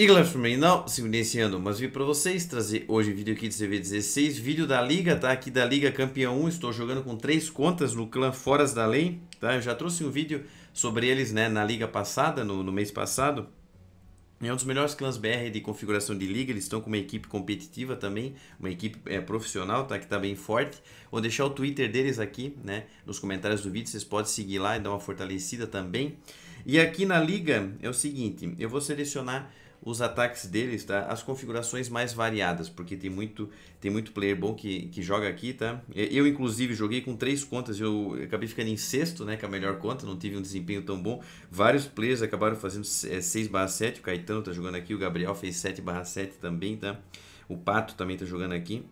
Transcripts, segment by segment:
E galera, não, segundo ano, mas vim para vocês trazer hoje vídeo aqui de CV16, vídeo da Liga, tá? Aqui da Liga Campeão 1, estou jogando com três contas no clã Foras da Lei, tá? Eu já trouxe um vídeo sobre eles, né, na Liga passada, no, no mês passado. É um dos melhores clãs BR de configuração de liga, eles estão com uma equipe competitiva também, uma equipe é, profissional, tá? Que tá bem forte. Vou deixar o Twitter deles aqui, né? Nos comentários do vídeo, vocês podem seguir lá e dar uma fortalecida também. E aqui na liga é o seguinte, eu vou selecionar os ataques deles, tá? As configurações mais variadas, porque tem muito, tem muito player bom que, que joga aqui, tá? Eu, inclusive, joguei com três contas, eu acabei ficando em sexto, né? Que é a melhor conta, não tive um desempenho tão bom. Vários players acabaram fazendo 6 é, barra 7, o Caetano tá jogando aqui, o Gabriel fez 7 barra 7 também, tá? O Pato também tá jogando aqui.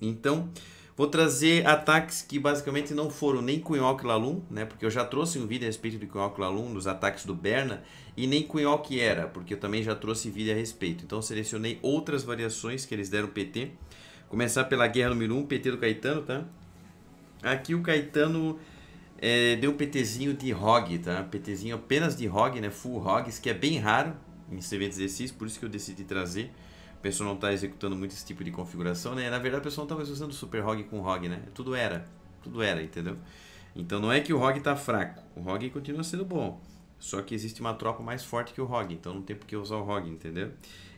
Então... Vou trazer ataques que basicamente não foram nem com Lalum, né? Porque eu já trouxe um vídeo a respeito do Yonk Lalum, dos ataques do Berna e nem que era, porque eu também já trouxe vídeo a respeito. Então selecionei outras variações que eles deram PT. Começar pela guerra número 1, PT do Caetano, tá? Aqui o Caetano é, deu um PTzinho de ROG, tá? PTzinho apenas de ROG, né? Full ROG, que é bem raro em eventos exercícios, por isso que eu decidi trazer. O pessoal não está executando muito esse tipo de configuração, né? Na verdade, o pessoal não estava tá usando Super ROG com ROG, né? Tudo era, tudo era, entendeu? Então não é que o ROG está fraco, o ROG continua sendo bom. Só que existe uma tropa mais forte que o Rog, então não tem por que usar o Rog, entendeu?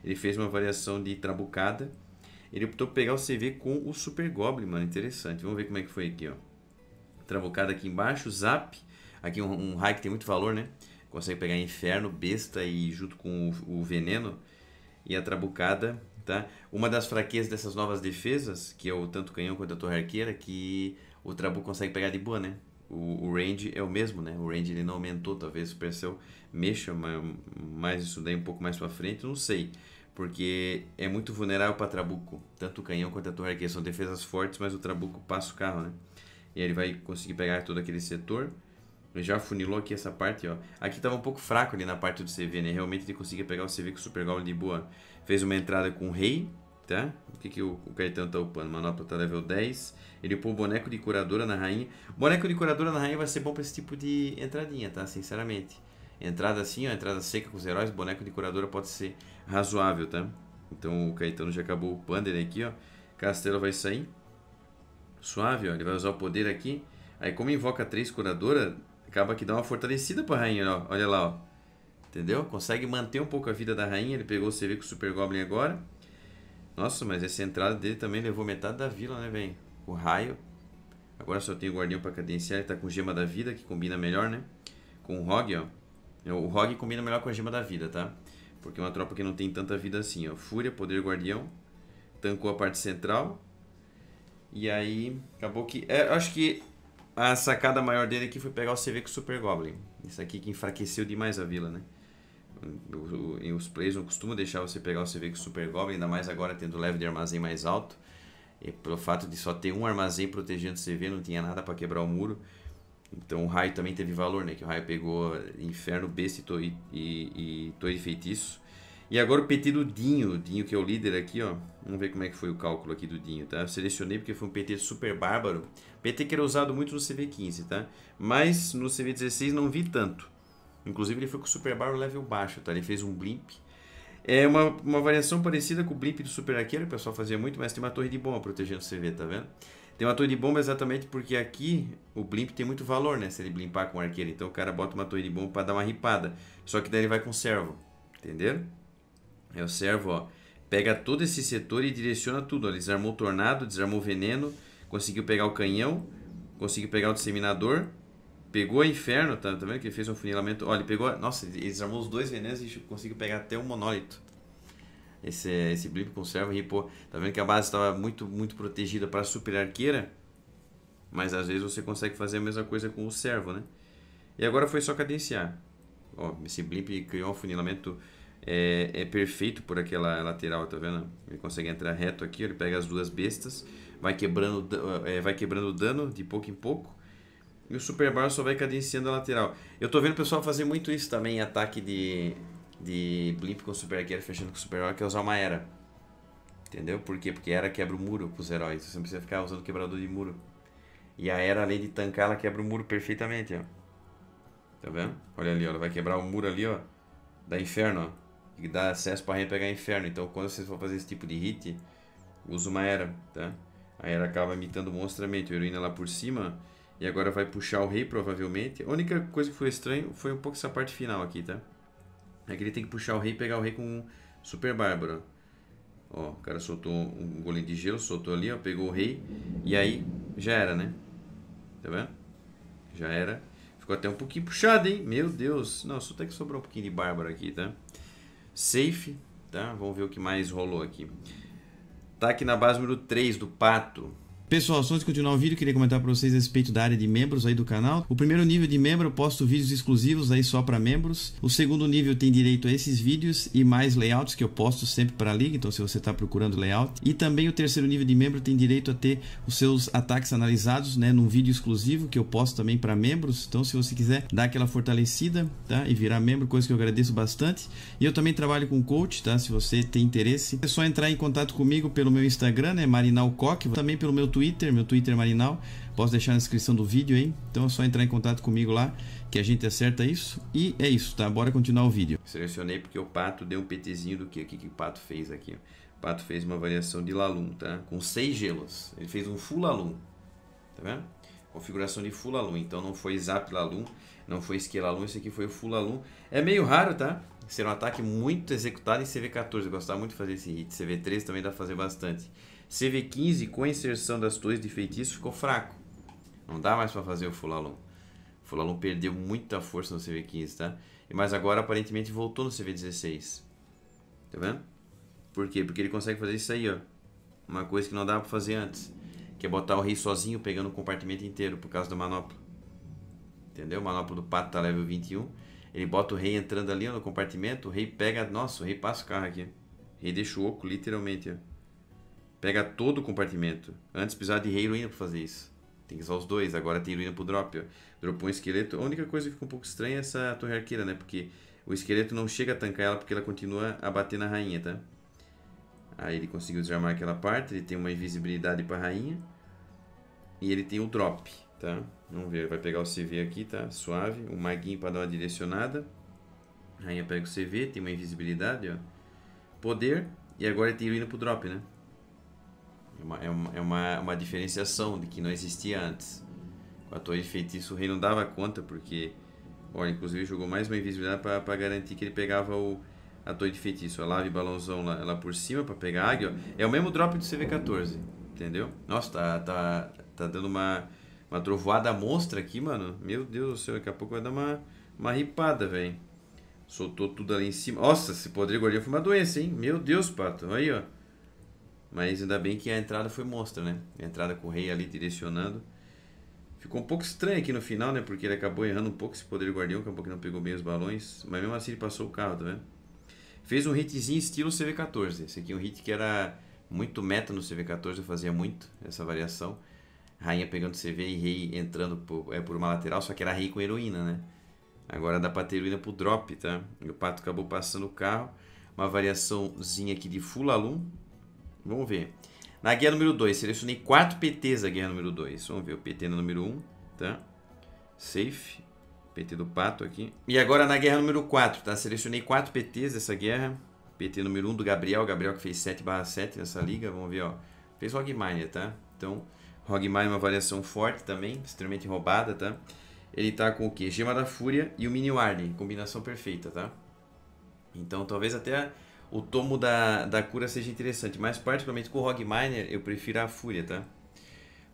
Ele fez uma variação de Trabucada. Ele optou por pegar o CV com o Super Goblin, mano. Interessante. Vamos ver como é que foi aqui, ó. Trabucada aqui embaixo, Zap. Aqui um, um raio que tem muito valor, né? Consegue pegar Inferno, Besta e junto com o, o Veneno. E a Trabucada, tá? Uma das fraquezas dessas novas defesas, que é o tanto canhão quanto a Torre Arqueira, que o Trabu consegue pegar de boa, né? o, o, range é o mesmo, né? O range ele não aumentou, talvez o pressão mexa mais isso daí um pouco mais para frente, não sei. Porque é muito vulnerável para trabuco. Tanto o canhão quanto a torre aqui são defesas fortes, mas o trabuco passa o carro, né? E ele vai conseguir pegar todo aquele setor. Ele já funilou aqui essa parte, ó. Aqui estava um pouco fraco ali na parte do CV, né? Realmente ele conseguia pegar o CV com o Super Golem de boa. Fez uma entrada com o Rei tá? O que, que o, o Caetano tá upando? Manopla tá level 10. Ele upou o boneco de curadora na rainha. boneco de curadora na rainha vai ser bom pra esse tipo de entradinha, tá? Sinceramente. Entrada assim, ó, entrada seca com os heróis, boneco de curadora pode ser razoável, tá? Então o Caetano já acabou upando ele aqui, ó. Castelo vai sair. Suave, ó. Ele vai usar o poder aqui. Aí como invoca 3 curadora, acaba que dá uma fortalecida pra rainha, ó. Olha lá, ó. Entendeu? Consegue manter um pouco a vida da rainha. Ele pegou o CV com o Super Goblin agora. Nossa, mas essa entrada dele também levou metade da vila, né, velho? O raio. Agora só tem o guardião pra cadenciar. Ele tá com gema da vida, que combina melhor, né? Com o Rog, ó. É, o Rog combina melhor com a gema da vida, tá? Porque é uma tropa que não tem tanta vida assim, ó. Fúria, poder guardião. Tancou a parte central. E aí, acabou que... É, acho que a sacada maior dele aqui foi pegar o CV com o Super Goblin. Isso aqui que enfraqueceu demais a vila, né? os players não costumam deixar você pegar o CVX Super Goblin, ainda mais agora tendo o level de armazém mais alto. E pelo fato de só ter um armazém protegendo o CV, não tinha nada para quebrar o muro. Então o raio também teve valor, né? Que o raio pegou eh, Inferno, Besta e, e, e, e de Feitiço. E agora o PT do Dinho, Dinho que é o líder aqui, ó. Vamos ver como é que foi o cálculo aqui do Dinho, tá? Eu selecionei porque foi um PT super bárbaro. PT que era usado muito no CV15, tá? Mas no CV16 não vi tanto. Inclusive ele foi com o Super Barrel level baixo, tá? Ele fez um blimp. É uma, uma variação parecida com o blimp do Super Arqueiro, o pessoal fazia muito, mas tem uma torre de bomba protegendo o CV, tá vendo? Tem uma torre de bomba exatamente porque aqui o blimp tem muito valor, né? Se ele blimpar com o arqueiro. Então o cara bota uma torre de bomba para dar uma ripada. Só que daí ele vai com o servo. Entenderam? É o servo, ó. Pega todo esse setor e direciona tudo. Ó. Ele desarmou o tornado, desarmou o veneno. Conseguiu pegar o canhão. Conseguiu pegar o disseminador. Pegou o inferno, tá, tá vendo que ele fez um funilamento? Olha, ele pegou. Nossa, ele desarmou os dois venenos e conseguiu pegar até um monólito. Esse, esse blip conserva e ripou. Tá vendo que a base estava muito, muito protegida para a super arqueira? Mas às vezes você consegue fazer a mesma coisa com o servo, né? E agora foi só cadenciar. Ó, esse blimp criou um funilamento é, é, perfeito por aquela lateral, tá vendo? Ele consegue entrar reto aqui, ele pega as duas bestas, vai quebrando, é, vai quebrando dano de pouco em pouco. E o super bar só vai cadenciando a lateral. Eu tô vendo o pessoal fazer muito isso também, ataque de, de blimp com super arqueiro, fechando com super bar, que é usar uma era. Entendeu? Por quê? Porque era quebra o muro pros heróis. Você não precisa ficar usando quebrador de muro. E a era, além de tancar, ela quebra o muro perfeitamente, ó. Tá vendo? Olha ali, ó. Ela vai quebrar o muro ali, ó. Da inferno, ó. Que dá acesso pra gente pegar inferno. Então, quando vocês for fazer esse tipo de hit, usa uma era, tá? A era acaba imitando monstramente. A heroína lá por cima e agora vai puxar o rei, provavelmente. A única coisa que foi estranho foi um pouco essa parte final aqui, tá? É que ele tem que puxar o rei e pegar o rei com super Bárbara. Ó, o cara soltou um goleiro de gelo, soltou ali, ó, pegou o rei. E aí, já era, né? Tá vendo? Já era. Ficou até um pouquinho puxado, hein? Meu Deus. Não, só tem que sobrar um pouquinho de Bárbara aqui, tá? Safe, tá? Vamos ver o que mais rolou aqui. Tá aqui na base número 3 do pato. Pessoal, antes de continuar o vídeo, queria comentar para vocês a respeito da área de membros aí do canal. O primeiro nível de membro eu posto vídeos exclusivos aí só para membros. O segundo nível tem direito a esses vídeos e mais layouts que eu posto sempre para a liga, então se você está procurando layout. E também o terceiro nível de membro tem direito a ter os seus ataques analisados, né, num vídeo exclusivo que eu posto também para membros. Então se você quiser dar aquela fortalecida, tá? E virar membro, coisa que eu agradeço bastante. E eu também trabalho com coach, tá? Se você tem interesse, é só entrar em contato comigo pelo meu Instagram, né, Marinal também pelo meu Twitter, meu Twitter Marinal. Posso deixar na descrição do vídeo aí. Então é só entrar em contato comigo lá que a gente acerta isso. E é isso, tá? Bora continuar o vídeo. Selecionei porque o Pato deu um PTzinho do que aqui que o Pato fez aqui. O Pato fez uma variação de Lalum, tá? Com seis gelos. Ele fez um full Lalum. Tá vendo? configuração de Full Alum. Então não foi Zap Lalum, não foi Scale lalum esse aqui foi o Full Alum. É meio raro, tá? Ser um ataque muito executado em CV14. Eu gostava muito de fazer esse hit. CV13 também dá pra fazer bastante. CV15 com a inserção das torres de feitiço ficou fraco. Não dá mais para fazer o Fulalon. O Fulalon perdeu muita força no CV15, tá? Mas agora aparentemente voltou no CV16. Tá vendo? Por quê? Porque ele consegue fazer isso aí, ó. Uma coisa que não dava pra fazer antes. Que é botar o rei sozinho pegando o compartimento inteiro por causa do manopla. Entendeu? O manopla do pato tá level 21. Ele bota o rei entrando ali ó, no compartimento. O rei pega. Nossa, o rei passa o carro aqui. O rei deixa o oco, literalmente, ó. Pega todo o compartimento. Antes precisava de heroína pra fazer isso. Tem que usar os dois, agora tem heroína pro drop. Ó. Dropou um esqueleto. A única coisa que fica um pouco estranha é essa torre arqueira, né? Porque o esqueleto não chega a tancar ela porque ela continua a bater na rainha, tá? Aí ele conseguiu desarmar aquela parte, ele tem uma invisibilidade pra rainha. E ele tem o drop, tá? Vamos ver, ele vai pegar o CV aqui, tá? Suave. O maguinho pra dar uma direcionada. Rainha pega o CV, tem uma invisibilidade, ó. Poder. E agora ele tem heroína pro drop, né? É uma, é uma, é uma, uma diferenciação de que não existia antes. Com a torre de feitiço, o rei não dava conta, porque. Olha, inclusive jogou mais uma invisibilidade para garantir que ele pegava o, a torre de feitiço. A lave balãozão lá, lá por cima para pegar a águia. É o mesmo drop do CV14, entendeu? Nossa, tá, tá, tá dando uma, uma trovoada monstra aqui, mano. Meu Deus do céu, daqui a pouco vai dar uma, uma ripada, velho. Soltou tudo ali em cima. Nossa, esse Rodrigo ali foi uma doença, hein? Meu Deus, pato. Aí, ó. Mas ainda bem que a entrada foi mostra, né? A entrada com o rei ali direcionando. Ficou um pouco estranho aqui no final, né? Porque ele acabou errando um pouco esse poder guardião, acabou que não pegou bem os balões. Mas mesmo assim ele passou o carro, tá vendo? Fez um hitzinho estilo CV14. Esse aqui é um hit que era muito meta no CV14, eu fazia muito essa variação. Rainha pegando CV e rei entrando por, é, por uma lateral, só que era rei com heroína, né? Agora dá pra ter heroína pro drop, tá? E o pato acabou passando o carro. Uma variaçãozinha aqui de Full Alum, Vamos ver. Na guia número 2, selecionei 4 PTs da guia número 2. Vamos ver, o PT no número 1, um, tá? Safe, PT do Pato aqui. E agora na guerra número 4, tá? Selecionei 4 PTs dessa guerra. PT número 1 um do Gabriel, Gabriel que fez 7 7 nessa liga, vamos ver, ó. Fez Hogminer, tá? Então, Hogminer é uma variação forte também, extremamente roubada, tá? Ele tá com o quê? Gema da Fúria e o Mini Warden, combinação perfeita, tá? Então, talvez até A o tomo da, da cura seja interessante, mas particularmente com o Hog Miner eu prefiro a Fúria, tá?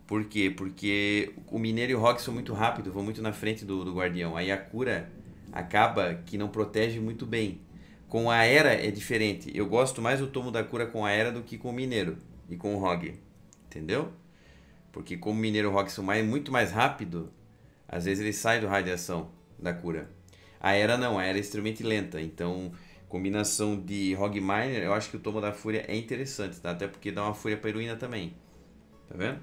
Por quê? Porque o Mineiro e o Rock são muito rápidos, vão muito na frente do, do Guardião. Aí a cura acaba que não protege muito bem. Com a Era é diferente. Eu gosto mais do tomo da cura com a Era do que com o Mineiro e com o Rogue. Entendeu? Porque como o Mineiro e o Rogue são mais, muito mais rápido, às vezes ele sai do radiação da cura. A Era não, a Era é extremamente lenta. Então Combinação de Miner, eu acho que o Tomo da Fúria é interessante, tá? Até porque dá uma Fúria pra heroína também. Tá vendo?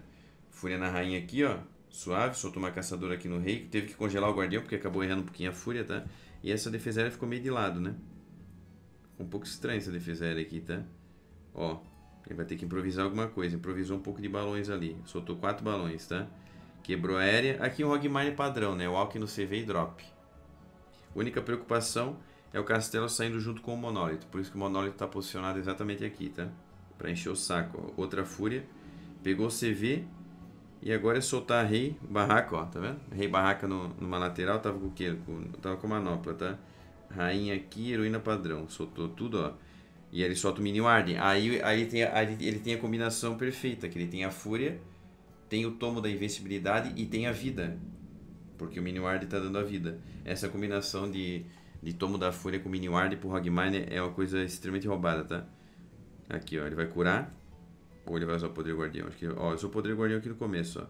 Fúria na rainha aqui, ó. Suave, soltou uma caçadora aqui no rei, teve que congelar o guardião, porque acabou errando um pouquinho a fúria, tá? E essa defesa aérea ficou meio de lado, né? Ficou um pouco estranha essa defesa aérea aqui, tá? Ó, ele vai ter que improvisar alguma coisa. Improvisou um pouco de balões ali. Soltou quatro balões, tá? Quebrou aérea. Aqui o Miner padrão, né? o Alck no CV e drop. Única preocupação é o castelo saindo junto com o monólito. Por isso que o monólito está posicionado exatamente aqui, tá? Para encher o saco. Ó. Outra fúria. Pegou CV. E agora é soltar rei barraca, ó. Tá vendo? Rei barraca no, numa lateral. Tava com o quê? Com, tava com manopla, tá? Rainha aqui, heroína padrão. Soltou tudo, ó. E ele solta o mini warden. Aí, aí, tem, aí ele tem a combinação perfeita. Que ele tem a fúria. Tem o tomo da invencibilidade. E tem a vida. Porque o mini warden tá dando a vida. Essa combinação de de Tomo da Fúria com Mini Ward pro Hogmine é uma coisa extremamente roubada, tá? Aqui, ó, ele vai curar. Ou ele vai usar o Poder Guardião? Acho que, ó, eu sou o Poder Guardião aqui no começo, ó.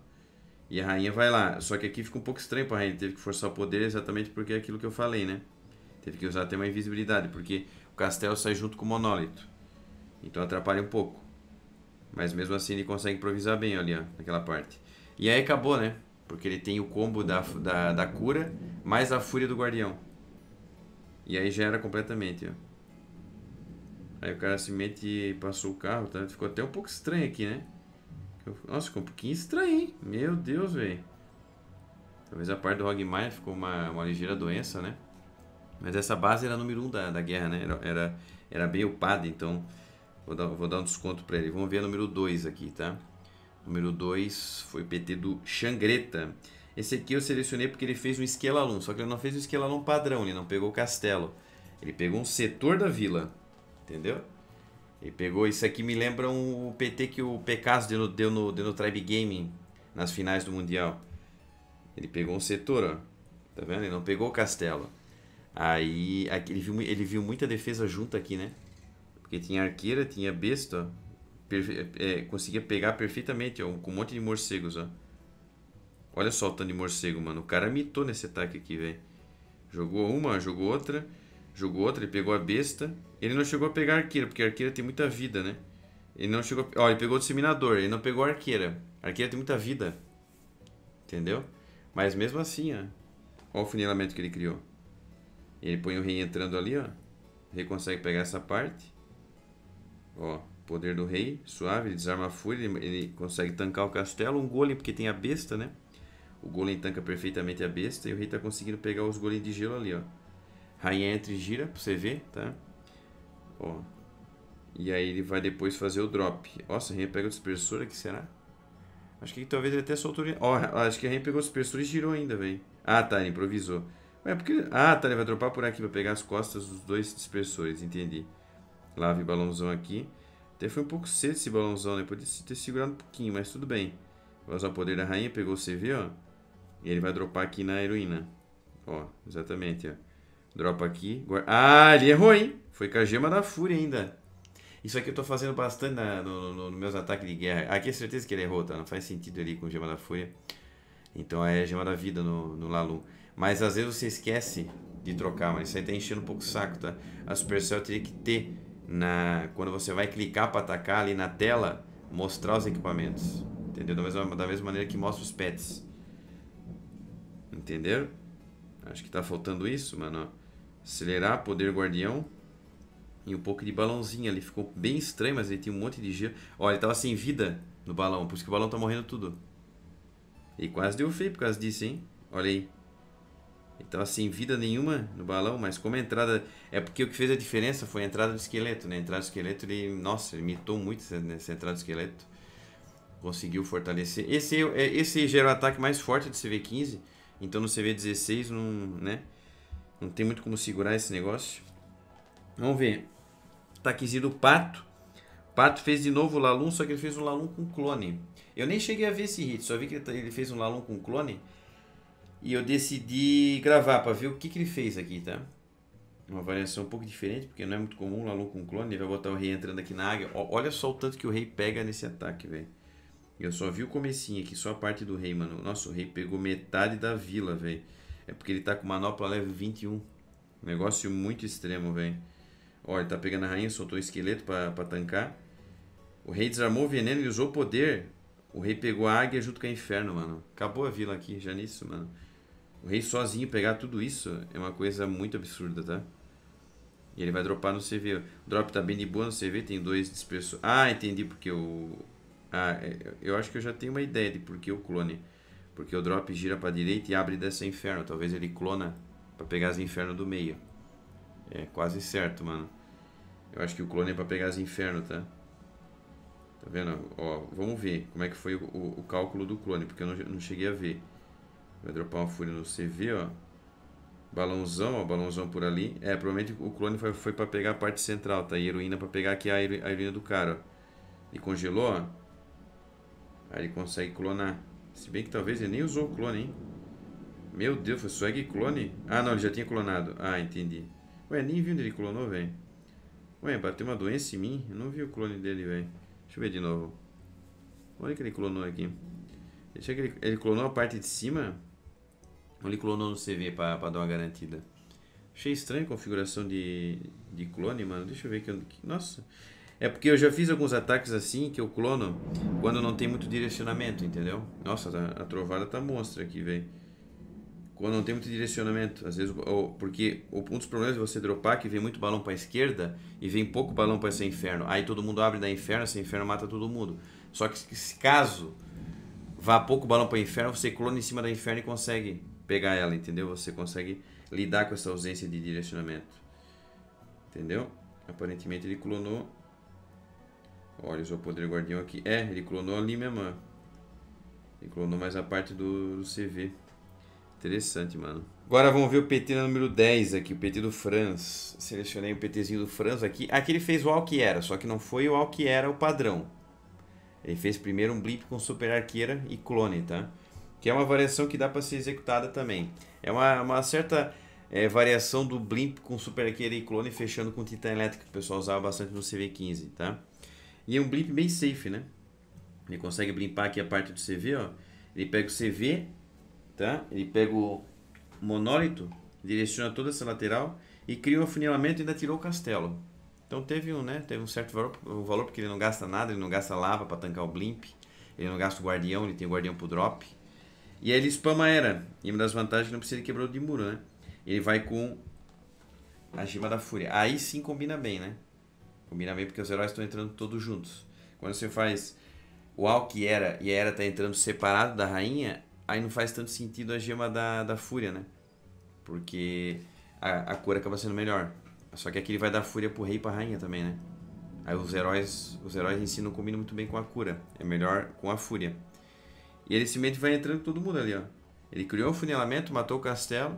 E a rainha vai lá. Só que aqui fica um pouco estranho pra rainha. Ele teve que forçar o poder exatamente porque é aquilo que eu falei, né? Teve que usar até uma invisibilidade, porque o castelo sai junto com o monólito. Então atrapalha um pouco. Mas mesmo assim ele consegue improvisar bem ali, ó, naquela parte. E aí acabou, né? Porque ele tem o combo da, da, da cura mais a fúria do guardião. E aí já era completamente, ó. Aí o cara se mete e passou o carro, tá? Ficou até um pouco estranho aqui, né? Nossa, ficou um pouquinho estranho, hein? Meu Deus, velho. Talvez a parte do Hogmire ficou uma, uma ligeira doença, né? Mas essa base era a número 1 um da, da guerra, né? Era, era, era bem upada, então vou dar, vou dar um desconto pra ele. Vamos ver a número 2 aqui, tá? Número 2 foi PT do Xangreta. Esse aqui eu selecionei porque ele fez um esquelalum, só que ele não fez um esquelalum padrão, ele não pegou o castelo. Ele pegou um setor da vila, entendeu? Ele pegou, isso aqui me lembra um PT que o Pecaso deu no, deu no, deu no Tribe Gaming nas finais do Mundial. Ele pegou um setor, ó. Tá vendo? Ele não pegou o castelo. Aí aqui, ele, viu, ele viu muita defesa junta aqui, né? Porque tinha arqueira, tinha besta, ó. Perfe é, é, conseguia pegar perfeitamente, ó, com um monte de morcegos, ó. Olha só o tanto de morcego, mano. O cara mitou nesse ataque aqui, velho. Jogou uma, jogou outra, jogou outra, ele pegou a besta. Ele não chegou a pegar a arqueira, porque a arqueira tem muita vida, né? Ele não chegou. Ó, ele pegou o disseminador, ele não pegou a arqueira. A arqueira tem muita vida. Entendeu? Mas mesmo assim, ó. Ó o funilamento que ele criou. Ele põe o rei entrando ali, ó. O rei consegue pegar essa parte. Ó, poder do rei, suave, ele desarma a fúria, ele, ele consegue tancar o castelo. Um golem, porque tem a besta, né? O golem tanca perfeitamente a besta e o rei tá conseguindo pegar os golems de gelo ali, ó. Rainha entra e gira pra você ver, tá? Ó. E aí ele vai depois fazer o drop. Nossa, a rainha pega o dispersor aqui, será? Acho que talvez ele até soltou... Ó, acho que a rainha pegou o dispersor e girou ainda, velho. Ah, tá, ele improvisou. Ué, porque... Ah, tá, ele vai dropar por aqui pra pegar as costas dos dois dispersores, entendi. Lave balãozão aqui. Até foi um pouco cedo esse balãozão, né? Podia ter segurado um pouquinho, mas tudo bem. Vai usar o poder da rainha, pegou o CV, ó. E ele vai dropar aqui na heroína. Ó, exatamente, ó. Dropa aqui. Guarda... Ah, ele errou, hein? Foi com a gema da fúria ainda. Isso aqui eu tô fazendo bastante na, no, no, no, meus ataques de guerra. Aqui é certeza que ele errou, tá? Não faz sentido ele ir com gema da fúria. Então é gema da vida no, no Lalu. Mas às vezes você esquece de trocar, mas isso aí tá enchendo um pouco o saco, tá? A Supercell teria que ter na quando você vai clicar para atacar ali na tela, mostrar os equipamentos, entendeu? Da mesma, da mesma maneira que mostra os pets. Entenderam? Acho que tá faltando isso, mano. Acelerar, poder guardião. E um pouco de balãozinho ali. Ficou bem estranho, mas ele tinha um monte de giro. Ó, ele tava sem vida no balão. Por isso que o balão tá morrendo tudo. E quase deu feio por causa disso, hein? Olha aí. Ele tava sem vida nenhuma no balão, mas como a entrada... É porque o que fez a diferença foi a entrada do esqueleto, né? A entrada do esqueleto, ele... Nossa, ele imitou muito essa, essa entrada do esqueleto. Conseguiu fortalecer. Esse, é, esse gera o ataque mais forte do CV-15. Então no CV16 não, né? Não tem muito como segurar esse negócio. Vamos ver. Tá aquecido Pato. Pato fez de novo o Lalum, só que ele fez um Lalum com clone. Eu nem cheguei a ver esse hit, só vi que ele tá, fez um Lalum com clone. E eu decidi gravar para ver o que, que ele fez aqui, tá? Uma variação um pouco diferente, porque não é muito comum o Lalum com clone. Ele vai botar o rei entrando aqui na águia. Olha só o tanto que o rei pega nesse ataque, velho. Eu só vi o comecinho aqui, só a parte do rei, mano. Nossa, o rei pegou metade da vila, velho. É porque ele tá com manopla level 21. Negócio muito extremo, velho. Ó, ele tá pegando a rainha, soltou o esqueleto pra, pra tancar. O rei desarmou o veneno e usou o poder. O rei pegou a águia junto com o inferno, mano. Acabou a vila aqui, já nisso, mano. O rei sozinho pegar tudo isso é uma coisa muito absurda, tá? E ele vai dropar no CV. O drop tá bem de boa no CV, tem dois dispersos. Ah, entendi porque o, ah, é, eu acho que eu já tenho uma ideia de por que o clone. Porque o drop gira para direita e abre dessa inferno. Talvez ele clona para pegar as inferno do meio. É quase certo, mano. Eu acho que o clone é para pegar as inferno, tá? Tá vendo? Ó, vamos ver como é que foi o, o, o cálculo do clone, porque eu não, não, cheguei a ver. Vai dropar uma fúria no CV, ó. Balãozão, ó, balãozão por ali. É, provavelmente o clone foi, foi para pegar a parte central, tá? E heroína para pegar aqui a, a heroína do cara, ó. E congelou, ó. Aí ele consegue clonar. Se bem que talvez ele nem usou o clone, hein? Meu Deus, foi swag clone? Ah, não, ele já tinha clonado. Ah, entendi. Ué, nem vi onde ele clonou, velho. Ué, bateu uma doença em mim? Eu não vi o clone dele, velho. Deixa eu ver de novo. Onde é que ele clonou aqui? Deixa que ele, ele clonou a parte de cima? Ou ele clonou no CV pra, pra dar uma garantida? Achei estranho a configuração de, de clone, mano. Deixa eu ver que... Nossa... É porque eu já fiz alguns ataques assim que eu clono quando não tem muito direcionamento, entendeu? Nossa, tá, a trovada tá monstra aqui, velho. Quando não tem muito direcionamento, às vezes, ou, porque um dos problemas é você dropar é que vem muito balão para esquerda e vem pouco balão para esse inferno. Aí todo mundo abre da inferno, esse inferno mata todo mundo. Só que se caso vá pouco balão para inferno, você clona em cima da inferno e consegue pegar ela, entendeu? Você consegue lidar com essa ausência de direcionamento. Entendeu? Aparentemente ele clonou Olha, usou o poder guardião aqui. É, ele clonou ali mãe. Ele clonou mais a parte do, do CV. Interessante, mano. Agora vamos ver o PT número 10 aqui, o PT do Franz. Selecionei o PTzinho do Franz aqui. Aqui ele fez o Al que era, só que não foi o Al que era o padrão. Ele fez primeiro um blip com super arqueira e clone, tá? Que é uma variação que dá para ser executada também. É uma, uma certa é, variação do blimp com super arqueira e clone fechando com titã elétrico que o pessoal usava bastante no CV15, tá? E é um blimp bem safe, né? Ele consegue blimpar aqui a parte do CV, ó. Ele pega o CV, tá? Ele pega o monólito, direciona toda essa lateral e cria o um afunilamento e ainda tirou o castelo. Então teve um, né? Teve um certo valor, um valor porque ele não gasta nada, ele não gasta lava para tancar o blimp, ele não gasta o guardião, ele tem o guardião pro drop. E aí ele spama era. E uma das vantagens é que não precisa de quebrou de muro, né? Ele vai com a gema da fúria. Aí sim combina bem, né? Combina bem porque os heróis estão entrando todos juntos. Quando você faz o Al que era e a Era tá entrando separado da rainha, aí não faz tanto sentido a gema da, da fúria, né? Porque a, a cor acaba sendo melhor. Só que aqui ele vai dar fúria pro rei e pra rainha também, né? Aí os heróis, os heróis em si não combinam muito bem com a cura. É melhor com a fúria. E ele simplesmente vai entrando todo mundo ali, ó. Ele criou o funilamento, matou o castelo.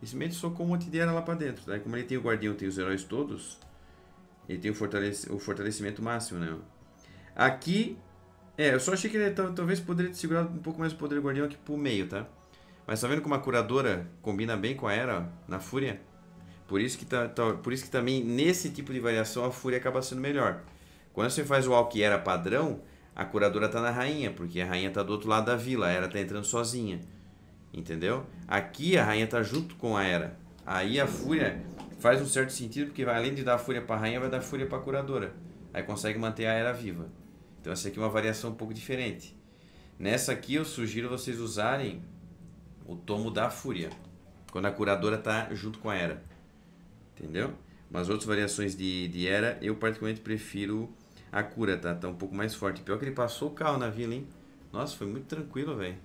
E simplesmente socou um monte de era lá pra dentro. Daí como ele tem o guardião, tem os heróis todos. Ele tem o, o fortalecimento máximo, né? Aqui, é, eu só achei que ele talvez poderia ter segurado um pouco mais o poder guardião aqui pro meio, tá? Mas tá vendo como a curadora combina bem com a era, ó, na fúria? Por isso, que tá, tá, por isso que também nesse tipo de variação a fúria acaba sendo melhor. Quando você faz o al que era padrão, a curadora tá na rainha, porque a rainha tá do outro lado da vila, a era tá entrando sozinha. Entendeu? Aqui a rainha tá junto com a era. Aí a fúria Faz um certo sentido, porque vai, além de dar fúria para rainha, vai dar fúria para curadora. Aí consegue manter a era viva. Então essa aqui é uma variação um pouco diferente. Nessa aqui eu sugiro vocês usarem o tomo da fúria. Quando a curadora tá junto com a era. Entendeu? Mas outras variações de, de era, eu particularmente prefiro a cura, tá? Tá um pouco mais forte. Pior que ele passou o carro na vila, hein? Nossa, foi muito tranquilo, velho.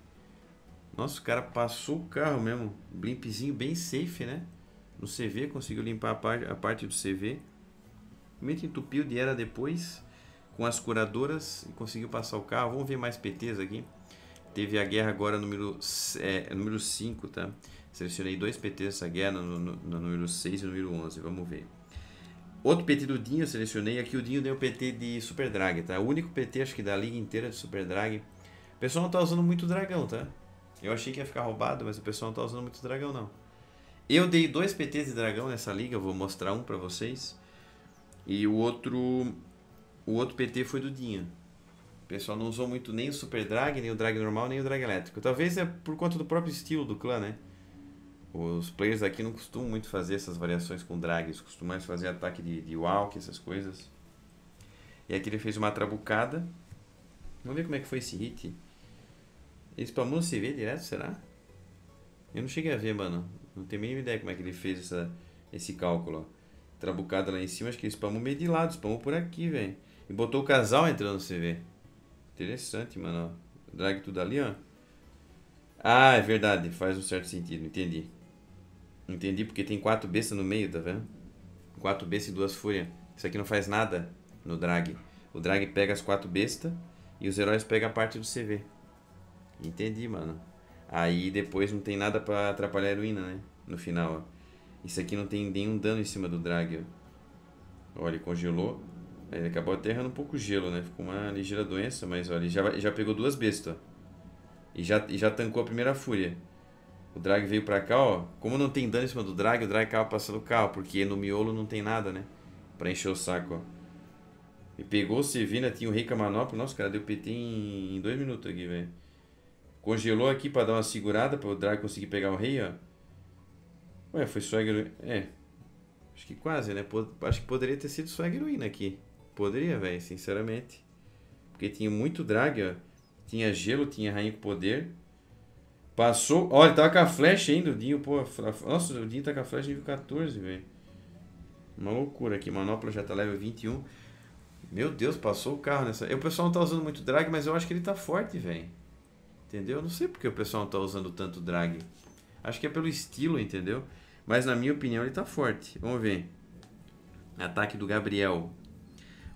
Nossa, o cara passou o carro mesmo. Blimpzinho bem safe, né? no CV, conseguiu limpar a parte, a parte do CV. Muito entupiu de era depois com as curadoras e conseguiu passar o carro. Vamos ver mais PTs aqui. Teve a guerra agora número, é, número 5, tá? Selecionei dois PTs nessa guerra, no, no, no número 6 e número 11. Vamos ver. Outro PT do Dinho eu selecionei. Aqui o Dinho deu PT de Super Drag, tá? O único PT, acho que da liga inteira de Super Drag. O pessoal não tá usando muito dragão, tá? Eu achei que ia ficar roubado, mas o pessoal não tá usando muito dragão, não. Eu dei dois PTs de dragão nessa liga, vou mostrar um pra vocês. E o outro. O outro PT foi do Dinha. O pessoal não usou muito nem o Super Drag, nem o Drag normal, nem o Drag elétrico. Talvez é por conta do próprio estilo do clã, né? Os players aqui não costumam muito fazer essas variações com drag, eles costumam mais fazer ataque de, de walk, essas coisas. E aqui ele fez uma trabucada. Vamos ver como é que foi esse hit. Ele spamou se CV direto, será? Eu não cheguei a ver, mano. Não tenho nem ideia como é que ele fez essa, esse cálculo. Ó. Trabucada lá em cima, acho que ele spamou meio de lado, spamou por aqui, velho. E botou o casal entrando no CV. Interessante, mano. Ó. Drag tudo ali, ó. Ah, é verdade. Faz um certo sentido. Entendi. Entendi porque tem quatro bestas no meio, tá vendo? Quatro bestas e duas fúrias. Isso aqui não faz nada no drag. O drag pega as quatro bestas e os heróis pegam a parte do CV. Entendi, mano. Aí depois não tem nada para atrapalhar a heroína, né? No final, ó. Isso aqui não tem nenhum dano em cima do drag, ó. ó ele congelou. Aí ele acabou aterrando um pouco o gelo, né? Ficou uma ligeira doença, mas olha, ele já, já pegou duas bestas, ó. E já, e já tancou a primeira fúria. O drag veio pra cá, ó. Como não tem dano em cima do drag, o drag acaba passando o carro, porque no miolo não tem nada, né? Pra encher o saco, ó. E pegou o Sevina, tinha o Rei Camanopla. Nossa, cara, deu PT em dois minutos aqui, velho. Congelou aqui pra dar uma segurada, pra o Drago conseguir pegar o rei, ó. Ué, foi só heroína. É. Acho que quase, né? Pod... Acho que poderia ter sido só heroína aqui. Poderia, velho, sinceramente. Porque tinha muito drag, ó. Tinha gelo, tinha rainha com poder. Passou. Olha, ele tava com a flecha ainda, o Dinho. Pô, a... Nossa, o Dinho tá com a flecha nível 14, velho. Uma loucura aqui. Manopla já tá level 21. Meu Deus, passou o carro nessa. O pessoal não tá usando muito drag, mas eu acho que ele tá forte, velho. Entendeu? Eu não sei porque o pessoal não tá usando tanto drag. Acho que é pelo estilo, entendeu? Mas na minha opinião ele tá forte. Vamos ver. Ataque do Gabriel.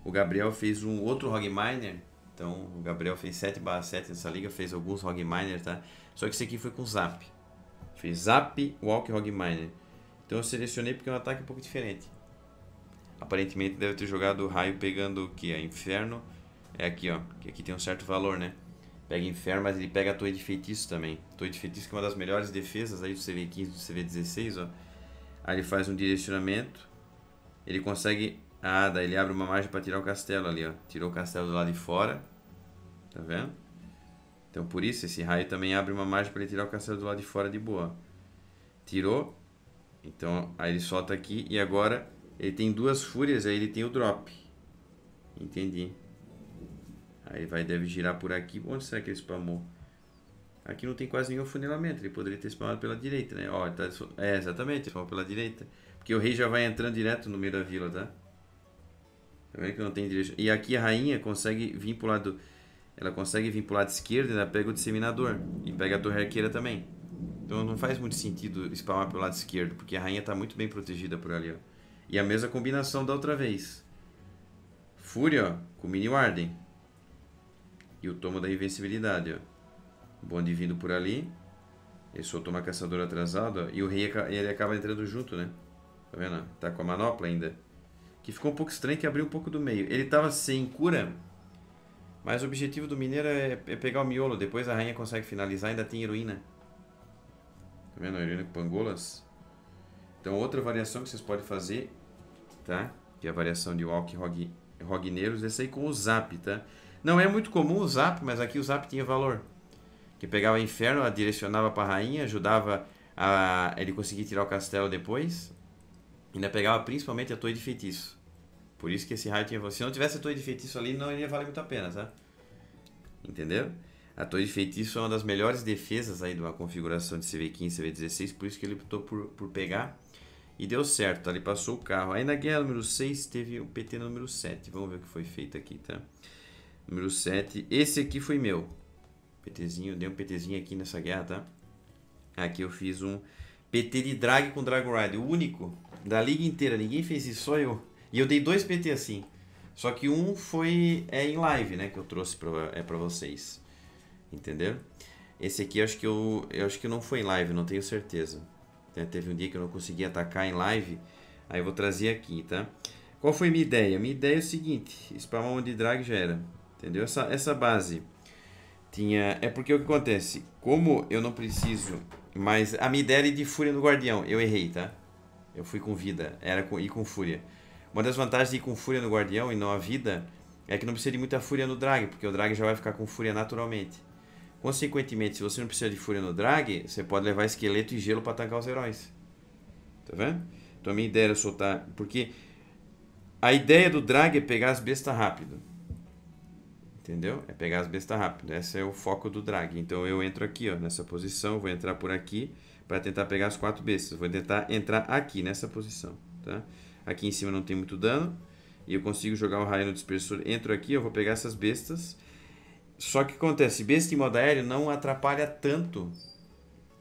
O Gabriel fez um outro miner. Então o Gabriel fez 7 7 nessa liga, fez alguns miner, tá? Só que esse aqui foi com Zap. Fez Zap, Walk miner. Então eu selecionei porque é um ataque um pouco diferente. Aparentemente deve ter jogado o raio pegando o que? É inferno. É aqui, ó. aqui tem um certo valor, né? Pega Inferno, mas ele pega a Torre de Feitiço também. Torre de Feitiço que é uma das melhores defesas aí do CV15 do CV16, ó. Aí ele faz um direcionamento. Ele consegue... Ah, daí ele abre uma margem para tirar o castelo ali, ó. Tirou o castelo do lado de fora. Tá vendo? Então por isso esse raio também abre uma margem para ele tirar o castelo do lado de fora de boa. Tirou. Então aí ele solta aqui e agora ele tem duas fúrias, aí ele tem o drop. Entendi. Aí vai, deve girar por aqui. Onde será que ele spamou? Aqui não tem quase nenhum funilamento. Ele poderia ter spamado pela direita, né? Ó, tá, é, exatamente, spamou pela direita. Porque o rei já vai entrando direto no meio da vila, tá? Tá vendo que não tem direção? E aqui a rainha consegue vir pro lado... Ela consegue vir pro lado esquerdo e ainda pega o disseminador. E pega a torre arqueira também. Então não faz muito sentido spamar pelo lado esquerdo, porque a rainha está muito bem protegida por ali, ó. E a mesma combinação da outra vez. Fúria, ó, com Mini Warden e o tomo da invencibilidade. Ó. Bonde vindo por ali. Ele soltou uma caçadora atrasada. E o rei ele acaba entrando junto, né? Tá vendo? Tá com a manopla ainda. Que ficou um pouco estranho que abriu um pouco do meio. Ele tava sem cura. Mas o objetivo do mineiro é, é pegar o miolo. Depois a rainha consegue finalizar. Ainda tem heroína. Tá vendo? Heroína com pangolas. Então outra variação que vocês podem fazer. Tá? Que é a variação de Walk Rogneiros. Essa aí com o Zap, tá? Não é muito comum o Zap, mas aqui o Zap tinha valor. Que pegava o inferno, direcionava para a rainha, ajudava a ele conseguir tirar o castelo depois. Ainda pegava principalmente a torre de feitiço. Por isso que esse raio tinha valor. Se não tivesse a torre de feitiço ali, não iria valer muito a pena, tá? Entendeu? A torre de feitiço é uma das melhores defesas aí de uma configuração de CV15, CV16, por isso que ele optou por, por pegar. E deu certo, tá? ele passou o carro. Aí na guerra número 6 teve o PT número 7. Vamos ver o que foi feito aqui, tá? Número 7. Esse aqui foi meu. PTzinho, dei um PTzinho aqui nessa guerra, tá? Aqui eu fiz um PT de drag com Dragon Rider, o único da liga inteira. Ninguém fez isso, só eu. E eu dei dois PT assim. Só que um foi é em live, né, que eu trouxe para é para vocês. Entendeu? Esse aqui eu acho que eu, eu acho que não foi em live, não tenho certeza. Teve um dia que eu não consegui atacar em live, aí eu vou trazer aqui, tá? Qual foi minha ideia? Minha ideia é o seguinte, spamar um de drag já era. Entendeu? Essa, essa base tinha. É porque o que acontece? Como eu não preciso. mais a minha ideia era de Fúria no Guardião. Eu errei, tá? Eu fui com vida. Era com, ir com Fúria. Uma das vantagens de ir com Fúria no Guardião e não a vida é que não precisa de muita Fúria no Drag, porque o Drag já vai ficar com Fúria naturalmente. Consequentemente, se você não precisa de Fúria no Drag, você pode levar esqueleto e gelo para tancar os heróis. Tá vendo? Então a minha ideia era soltar. Porque a ideia do Drag é pegar as bestas rápido. Entendeu? É pegar as bestas rápido. Esse é o foco do drag. Então eu entro aqui, ó, nessa posição, vou entrar por aqui para tentar pegar as quatro bestas. Vou tentar entrar aqui nessa posição, tá? Aqui em cima não tem muito dano e eu consigo jogar o raio no dispersor. Entro aqui, eu vou pegar essas bestas. Só que acontece, besta em modo aéreo não atrapalha tanto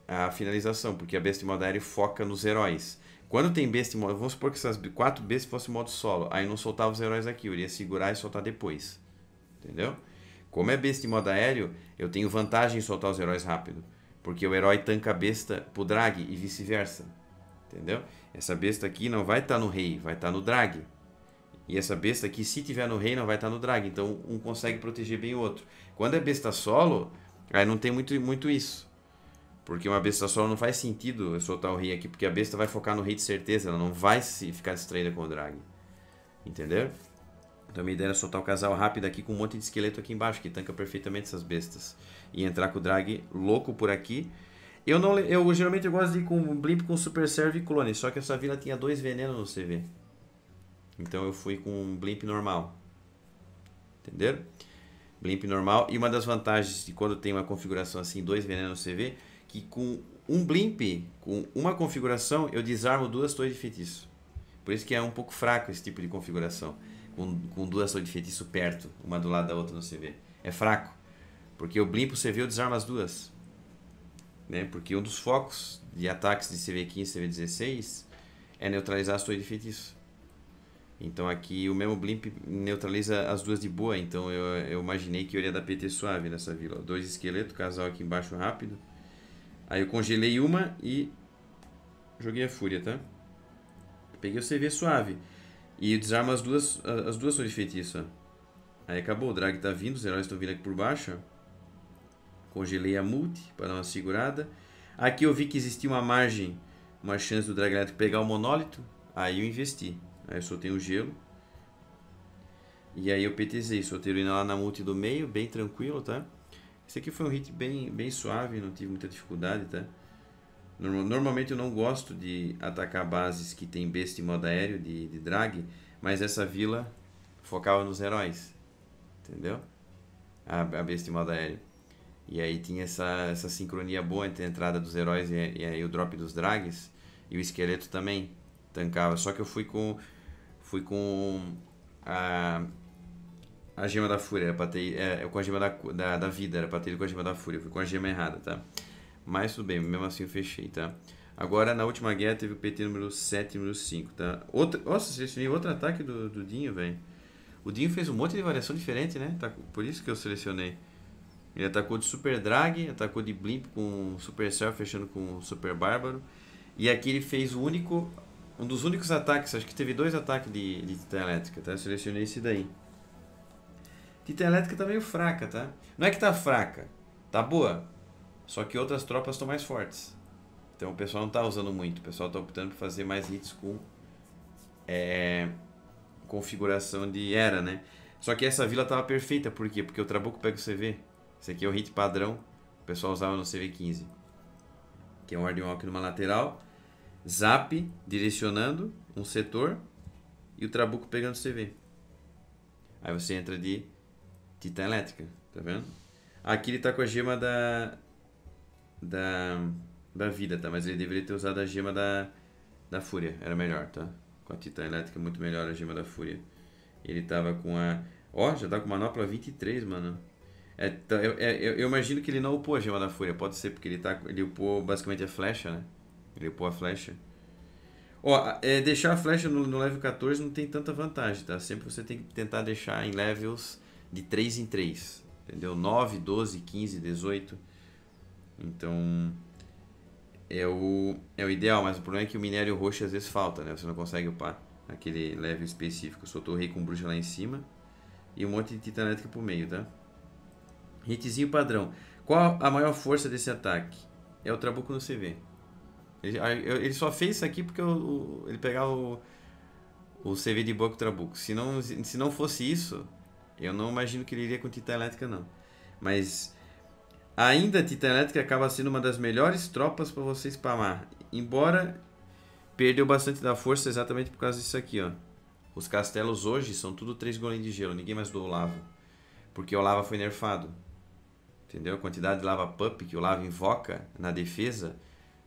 a finalização, porque a besta em modo aéreo foca nos heróis. Quando tem besta em modo... Vamos supor que essas quatro bestas fossem modo solo, aí não soltava os heróis aqui, eu iria segurar e soltar depois entendeu? Como é besta em modo aéreo, eu tenho vantagem em soltar os heróis rápido, porque o herói tanca a besta pro drag e vice-versa, entendeu? Essa besta aqui não vai estar tá no rei, vai estar tá no drag. E essa besta aqui, se tiver no rei, não vai estar tá no drag, então um consegue proteger bem o outro. Quando é besta solo, aí não tem muito, muito isso. Porque uma besta solo não faz sentido eu soltar o rei aqui, porque a besta vai focar no rei de certeza, ela não vai se ficar distraída com o drag. Entendeu? Então minha ideia era soltar o casal rápido aqui com um monte de esqueleto aqui embaixo, que tanca perfeitamente essas bestas. E entrar com o drag louco por aqui. Eu não eu geralmente eu gosto de ir com blimp com super serve e clone, só que essa vila tinha dois venenos no CV. Então eu fui com um blimp normal. Entenderam? Blimp normal. E uma das vantagens de quando tem uma configuração assim, dois venenos no CV, que com um blimp, com uma configuração, eu desarmo duas torres de feitiço. Por isso que é um pouco fraco esse tipo de configuração com, com duas torres de feitiço perto, uma do lado da outra no CV. É fraco. Porque o Blimp, o CV, eu desarmo as duas. Né? Porque um dos focos de ataques de CV15 e CV16 é neutralizar as torres de feitiço. Então aqui o mesmo blimp neutraliza as duas de boa, então eu, eu imaginei que eu iria dar PT suave nessa vila. Dois esqueletos, casal aqui embaixo rápido. Aí eu congelei uma e joguei a fúria, tá? Peguei o CV suave. E desarma as duas, as duas de feitiça. Aí acabou, o drag tá vindo, os heróis estão vindo aqui por baixo. Congelei a multi para dar uma segurada. Aqui eu vi que existia uma margem, uma chance do drag elétrico pegar o monólito. Aí eu investi. Aí eu soltei um gelo. E aí eu petezei, soltei o lá na multi do meio, bem tranquilo, tá? Esse aqui foi um hit bem, bem suave, não tive muita dificuldade, tá? Normalmente eu não gosto de atacar bases que tem besta em modo aéreo de, de drag, mas essa vila focava nos heróis, entendeu? A, a besta em modo aéreo. E aí tinha essa, essa sincronia boa entre a entrada dos heróis e, e, o drop dos drags, e o esqueleto também tancava. Só que eu fui com fui com a, a gema da fúria, era pra ter, é, é com a gema da, da, da vida, era pra ter ido com a gema da fúria, eu fui com a gema errada, tá? Mas tudo bem, mesmo assim eu fechei, tá? Agora, na última guerra, teve o PT número 7 número 5, tá? Outra, nossa, selecionei outro ataque do, do Dinho, velho. O Dinho fez um monte de variação diferente, né? Tá, por isso que eu selecionei. Ele atacou de Super Drag, atacou de Blimp com Super Cell, fechando com Super Bárbaro. E aqui ele fez o único, um dos únicos ataques, acho que teve dois ataques de, de Titã Elétrica, tá? Eu selecionei esse daí. Titã Elétrica tá meio fraca, tá? Não é que tá fraca, tá boa, só que outras tropas estão mais fortes. Então o pessoal não está usando muito. O pessoal está optando por fazer mais hits com é, configuração de era, né? Só que essa vila estava perfeita. Por quê? Porque o Trabuco pega o CV. Esse aqui é o hit padrão. O pessoal usava no CV15. Que é um Hard Walk numa lateral. Zap direcionando um setor. E o Trabuco pegando o CV. Aí você entra de Titã Elétrica. Tá vendo? Aqui ele está com a gema da, da, da vida, tá? Mas ele deveria ter usado a gema da, da fúria, era melhor, tá? Com a titã elétrica, muito melhor a gema da fúria. Ele tava com a... Ó, oh, já tá com manopla 23, mano. É, tá, eu, é, eu, eu, imagino que ele não upou a gema da fúria, pode ser, porque ele, tá, ele upou basicamente a flecha, né? Ele upou a flecha. Ó, oh, é, deixar a flecha no, no, level 14 não tem tanta vantagem, tá? Sempre você tem que tentar deixar em levels de 3 em 3, entendeu? 9, 12, 15, 18... Então é o, é o ideal, mas o problema é que o minério roxo às vezes falta, né? Você não consegue upar aquele level específico. Soltou o rei com bruxa lá em cima e um monte de titã elétrica pro meio, tá? Hitzinho padrão. Qual a maior força desse ataque? É o Trabuco no CV. Ele, ele só fez isso aqui porque o, o, ele pegava o, o CV de boa com o Trabuco. Se não, se não fosse isso, eu não imagino que ele iria com Titã Elétrica, não. Mas Ainda a Titã Elétrica acaba sendo uma das melhores tropas para você spamar. Embora perdeu bastante da força exatamente por causa disso aqui, ó. Os castelos hoje são tudo três golem de gelo, ninguém mais do Olavo. Porque o Olavo foi nerfado. Entendeu? A quantidade de lava pup que o Olavo invoca na defesa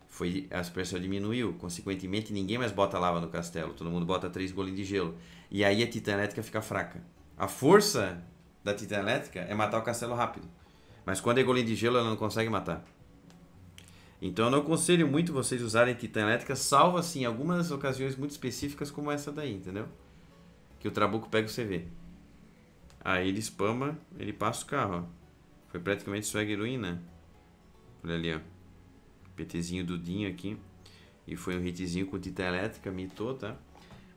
foi a pressão diminuiu, consequentemente ninguém mais bota lava no castelo, todo mundo bota três golem de gelo. E aí a Titã Elétrica fica fraca. A força da Titã Elétrica é matar o castelo rápido. Mas quando é golem de gelo, ela não consegue matar. Então eu não aconselho muito vocês usarem Titã Elétrica, salvo assim algumas ocasiões muito específicas como essa daí, entendeu? Que o Trabuco pega o CV. Aí ele spama, ele passa o carro, ó. Foi praticamente swag heroína. Olha ali, ó. PTzinho Dudinho aqui. E foi um hitzinho com Titã Elétrica, mitou, tá?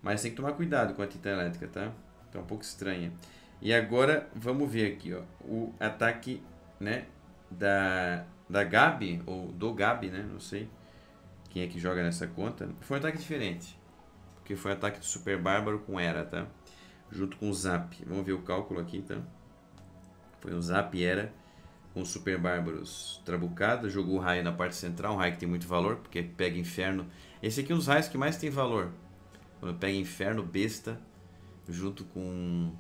Mas tem que tomar cuidado com a Titã Elétrica, tá? Tá um pouco estranha. E agora, vamos ver aqui, ó. O ataque né, da, da Gabi, ou do Gabi, né, não sei quem é que joga nessa conta, foi um ataque diferente. Porque foi um ataque do Super Bárbaro com Era, tá? Junto com o Zap. Vamos ver o cálculo aqui, então. Foi um Zap e Era com o Super Bárbaros Trabucada. Jogou o raio na parte central, um raio que tem muito valor, porque pega Inferno. Esse aqui é um dos raios que mais tem valor. Quando pega Inferno, Besta, junto com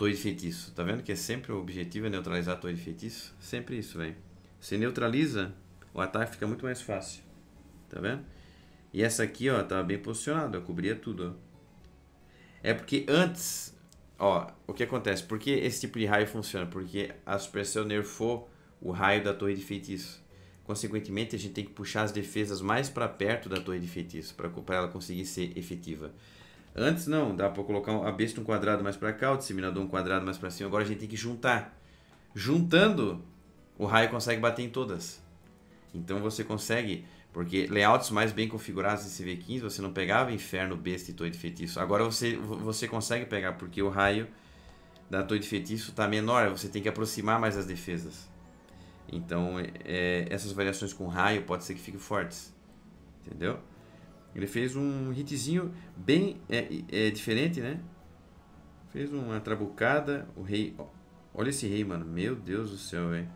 torre de feitiço. Tá vendo que é sempre o objetivo é neutralizar a torre de feitiço? Sempre isso, velho. Se neutraliza, o ataque fica muito mais fácil. Tá vendo? E essa aqui, ó, tá bem posicionada, cobria tudo, ó. É porque antes, ó, o que acontece? Por que esse tipo de raio funciona? Porque a supressão nerfou o raio da torre de feitiço. Consequentemente, a gente tem que puxar as defesas mais para perto da torre de feitiço para ela conseguir ser efetiva. Antes não, dá para colocar a besta um quadrado mais para cá, o disseminador um quadrado mais para cima. Agora a gente tem que juntar. Juntando, o raio consegue bater em todas. Então você consegue, porque layouts mais bem configurados em CV15, você não pegava inferno, besta e toito feitiço. Agora você, você consegue pegar, porque o raio da toito feitiço está menor, você tem que aproximar mais as defesas. Então é, é, essas variações com raio pode ser que fiquem fortes. Entendeu? Ele fez um hitzinho bem é, é, diferente, né? Fez uma trabucada. O rei. olha esse rei, mano. Meu Deus do céu, velho.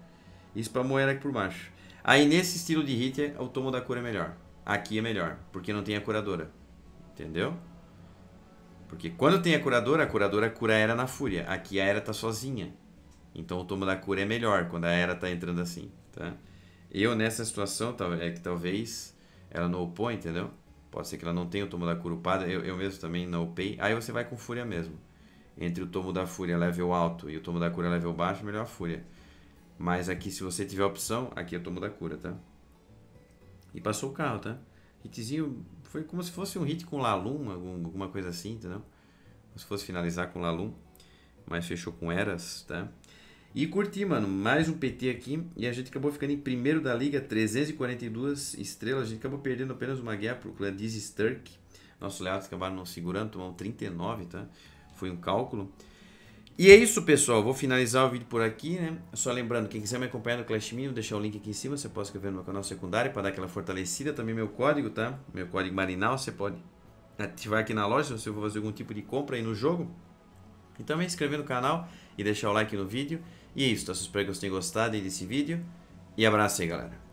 E spamou aqui por baixo. Aí nesse estilo de hit, é, o tomo da cura é melhor. Aqui é melhor, porque não tem a curadora. Entendeu? Porque quando tem a curadora, a curadora cura a era na fúria. Aqui a era tá sozinha. Então o tomo da cura é melhor quando a era tá entrando assim, tá? Eu nessa situação, é que talvez ela não opõe entendeu? Pode ser que ela não tenha o tomo da curupada, eu, eu mesmo também não upei. Aí você vai com fúria mesmo. Entre o tomo da fúria level alto e o tomo da cura level baixo, melhor a fúria. Mas aqui, se você tiver opção, aqui é o tomo da cura, tá? E passou o carro, tá? Hitzinho foi como se fosse um hit com Lalum, algum, alguma coisa assim, entendeu? Como se fosse finalizar com Lalum, mas fechou com Eras, tá? E curti, mano, mais um PT aqui. E a gente acabou ficando em primeiro da liga, 342 estrelas. A gente acabou perdendo apenas uma guerra pro Cladis Sturk Nossos leados acabaram não segurando, tomando 39, tá? Foi um cálculo. E é isso, pessoal. Vou finalizar o vídeo por aqui, né? Só lembrando, quem quiser me acompanhar no Clash Mini, vou deixar o link aqui em cima. Você pode escrever no meu canal secundário para dar aquela fortalecida. Também meu código, tá? Meu código marinal. Você pode ativar aqui na loja se você for fazer algum tipo de compra aí no jogo. E também inscrever no canal e deixar o like no vídeo. E é isso, Então, espero que vocês tenham gostado desse vídeo. E abraço aí, galera.